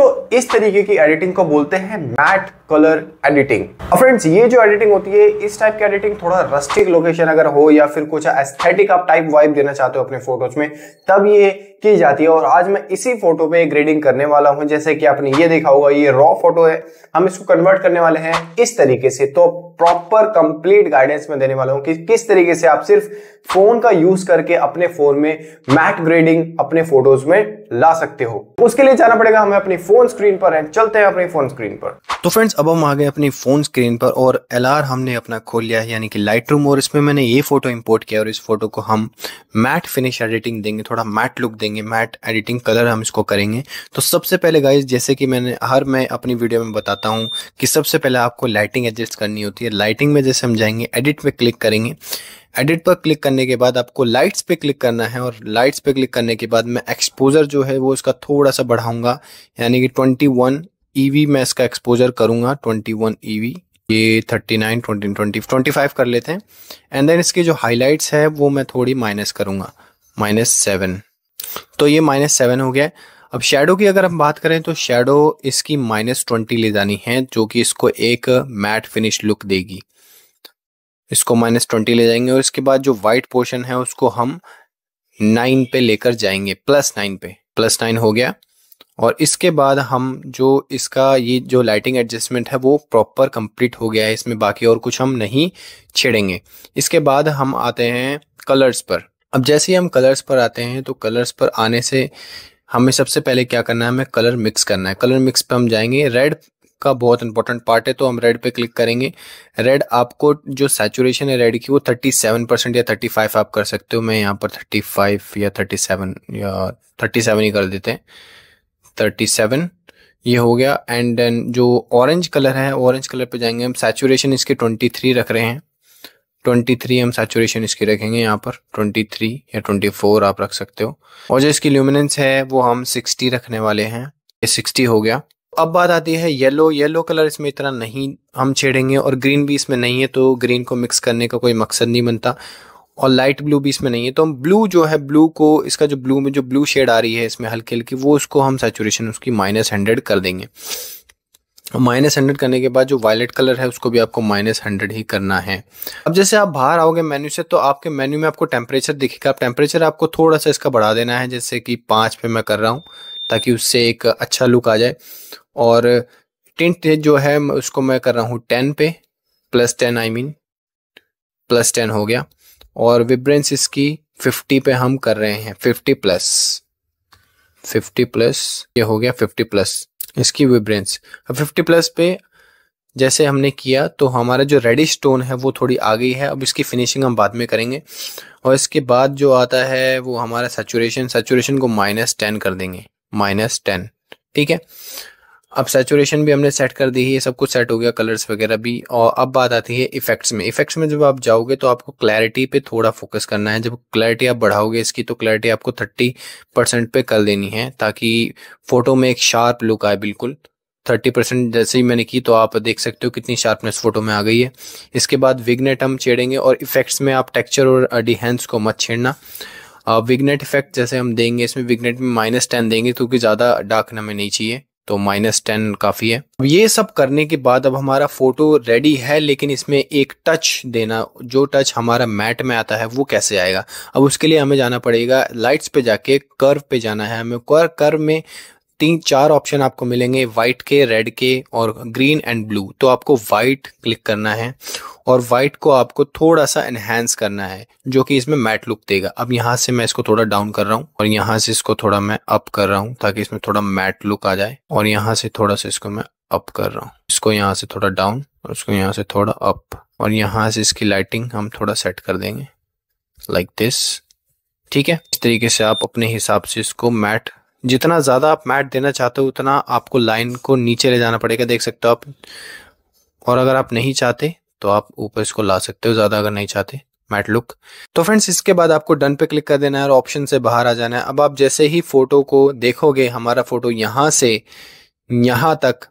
दोस्तों इस तरीके की एडिटिंग को बोलते हैं मैट कलर एडिटिंग और फ्रेंड्स ये जो एडिटिंग होती है इस टाइप की एडिटिंग थोड़ा रस्टिक लोकेशन अगर हो या फिर कुछ एस्थेटिक आप टाइप वाइब देना चाहते हो अपने फोटोज में तब ये की जाती है और आज मैं इसी फोटो पे ग्रेडिंग करने वाला हूं जैसे कि आपने ये देखा होगा ये रॉ फोटो है हम इसको कन्वर्ट करने वाले हैं इस तरीके से तो प्रॉपर कंप्लीट गाइडेंस में देने वाला हूं कि किस तरीके से आप सिर्फ फोन का यूज करके अपने फोन में मैट ग्रेडिंग अपने फोटोज में ला सकते हो उसके लिए जाना पड़ेगा हमें अपनी फोन स्क्रीन पर है चलते हैं अपने फोन स्क्रीन पर तो फ्रेंड्स अब हम आ गए अपनी फोन स्क्रीन पर और एल हमने अपना खोल लिया है यानी कि लाइट रूम और इसमें मैंने ये फोटो इंपोर्ट किया और इस फोटो को हम मैट फिनिश एडिटिंग देंगे थोड़ा मैट लुक देंगे मैट एडिटिंग कलर हम इसको करेंगे तो सबसे पहले गाइज जैसे कि मैंने हर मैं अपनी वीडियो में बताता हूँ कि सबसे पहले आपको लाइटिंग एडजस्ट करनी होती है लाइटिंग में जैसे हम जाएंगे एडिट में क्लिक करेंगे एडिट पर क्लिक करने के बाद आपको लाइट्स पे क्लिक करना है और लाइट्स पे क्लिक करने के बाद मैं एक्सपोजर जो है वो इसका थोड़ा सा बढ़ाऊंगा यानी कि ट्वेंटी वन ईवी e मैं इसका एक्सपोजर करूंगा ट्वेंटी वन ईवी e ये thirty nine twenty twenty five कर लेते हैं एंड देन इसके जो हाईलाइट्स है वो मैं थोड़ी माइनस करूँगा माइनस सेवन तो ये माइनस सेवन हो गया है अब शेडो की अगर हम बात करें तो शेडो इसकी माइनस ट्वेंटी ले जानी है जो कि इसको एक मैट फिनिश लुक देगी इसको माइनस ट्वेंटी ले जाएंगे और इसके बाद जो वाइट पोर्शन है उसको हम नाइन पे लेकर जाएंगे प्लस नाइन पे प्लस नाइन हो गया और इसके बाद हम जो इसका ये जो लाइटिंग एडजस्टमेंट है वो प्रॉपर कंप्लीट हो गया है इसमें बाकी और कुछ हम नहीं छेड़ेंगे इसके बाद हम आते हैं कलर्स पर अब जैसे ही हम कलर्स पर आते हैं तो कलर्स पर आने से हमें सबसे पहले क्या करना है हमें कलर मिक्स करना है कलर मिक्स पे हम जाएंगे रेड का बहुत इंपॉर्टेंट पार्ट है तो हम रेड पे क्लिक करेंगे रेड आपको जो सैचुरेशन है रेड की वो 37 परसेंट या 35 आप कर सकते हो मैं यहाँ पर 35 या 37 या 37 ही कर देते हैं 37 ये हो गया एंड देन जो ऑरेंज कलर है ऑरेंज कलर पे जाएंगे हम सैचुरेशन इसके 23 रख रहे हैं 23 हम सैचुरेशन इसकी रखेंगे यहाँ पर 23 या 24 आप रख सकते हो और जो इसकी ल्यूमिनेंस है वो हम 60 रखने वाले हैं ये 60 हो गया अब बात आती है येलो येलो कलर इसमें इतना नहीं हम छेड़ेंगे और ग्रीन भी इसमें नहीं है तो ग्रीन को मिक्स करने का कोई मकसद नहीं बनता और लाइट ब्लू भी इसमें नहीं है तो हम ब्लू जो है ब्लू को इसका जो ब्लू में जो ब्लू शेड आ रही है इसमें हल्की हल्की वो उसको हम सेचुरेशन उसकी माइनस हंड्रेड कर देंगे माइनस हंड्रेड करने के बाद जो वायलेट कलर है उसको भी आपको माइनस हंड्रेड ही करना है अब जैसे आप बाहर आओगे मेन्यू से तो आपके मेन्यू में आपको टेम्परेचर दिखेगा टेम्परेचर आपको थोड़ा सा इसका बढ़ा देना है जैसे कि पाँच पे मैं कर रहा हूँ ताकि उससे एक अच्छा लुक आ जाए और टेंट जो है उसको मैं कर रहा हूँ टेन पे plus ten I mean plus ten हो गया और विब्रेंस इसकी फिफ्टी पे हम कर रहे हैं फिफ्टी प्लस फिफ्टी प्लस ये हो गया फिफ्टी प्लस इसकी विब्रेंस अब फिफ्टी प्लस पे जैसे हमने किया तो हमारा जो रेडिश टोन है वो थोड़ी आ गई है अब इसकी फिनिशिंग हम बाद में करेंगे और इसके बाद जो आता है वो हमारा सेचुरेशन सेचुरेशन को माइनस टेन कर देंगे माइनस टेन ठीक है अब सेचुरेशन भी हमने सेट कर दी है ये सब कुछ सेट हो गया कलर्स वगैरह भी और अब बात आती है इफेक्ट्स में इफेक्ट्स में जब आप जाओगे तो आपको क्लैरिटी पे थोड़ा फोकस करना है जब क्लैरिटी आप बढ़ाओगे इसकी तो क्लैरिटी आपको थर्टी परसेंट पे कर देनी है ताकि फोटो में एक शार्प लुक आए बिल्कुल थर्टी परसेंट जैसे ही मैंने की तो आप देख सकते हो कितनी शार्पनेस फोटो में आ गई है इसके बाद विगनेट हम छेड़ेंगे और इफेक्ट्स में आप टेक्चर और डिहेंस को मत छेड़ना विगनेट इफेक्ट जैसे हम देंगे इसमें विगनेट में माइनस टेन देंगे क्योंकि ज़्यादा डार्क हमें नहीं चाहिए तो माइनस टेन काफ़ी है अब ये सब करने के बाद अब हमारा फोटो रेडी है लेकिन इसमें एक टच देना जो टच हमारा मैट में आता है वो कैसे आएगा अब उसके लिए हमें जाना पड़ेगा लाइट्स पे जाके कर्व पे जाना है हमें कर्व में तीन चार ऑप्शन आपको मिलेंगे वाइट के रेड के और ग्रीन एंड ब्लू तो आपको वाइट क्लिक करना है और वाइट को आपको थोड़ा सा एनहेंस करना है जो कि इसमें मैट लुक देगा अब यहाँ से मैं इसको थोड़ा डाउन कर रहा हूँ और यहाँ से इसको थोड़ा मैं अप कर रहा हूँ ताकि इसमें थोड़ा मैट लुक आ जाए और यहाँ से थोड़ा सा इसको मैं अप कर रहा हूँ इसको यहाँ से थोड़ा डाउन और उसको यहाँ से थोड़ा अप और यहाँ से इसकी लाइटिंग हम थोड़ा सेट कर देंगे लाइक like दिस ठीक है इस तरीके से आप अपने हिसाब से इसको मैट जितना ज़्यादा आप मैट देना चाहते हो उतना आपको लाइन को नीचे ले जाना पड़ेगा देख सकते हो आप और अगर आप नहीं चाहते तो आप ऊपर इसको ला सकते हो ज़्यादा अगर नहीं चाहते मैट लुक तो फ्रेंड्स इसके बाद आपको डन पे क्लिक कर देना है और ऑप्शन से बाहर आ जाना है अब आप जैसे ही फोटो को देखोगे हमारा फोटो यहाँ से यहाँ तक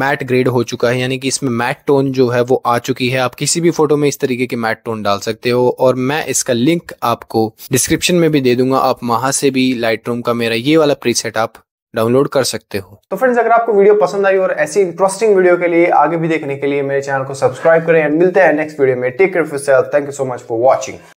मैट ग्रेड हो चुका है यानी कि इसमें मैट टोन जो है वो आ चुकी है आप किसी भी फोटो में इस तरीके के मैट टोन डाल सकते हो और मैं इसका लिंक आपको डिस्क्रिप्शन में भी दे दूंगा आप वहां से भी लाइट का मेरा ये वाला प्रीसेट आप डाउनलोड कर सकते हो तो फ्रेंड्स अगर आपको वीडियो पसंद आई और ऐसी इंटरेस्टिंग वीडियो के लिए आगे भी देखने के लिए मेरे चैनल को सब्सक्राइब करें मिलते हैं नेक्स्ट वीडियो में take care for self thank you so much for watching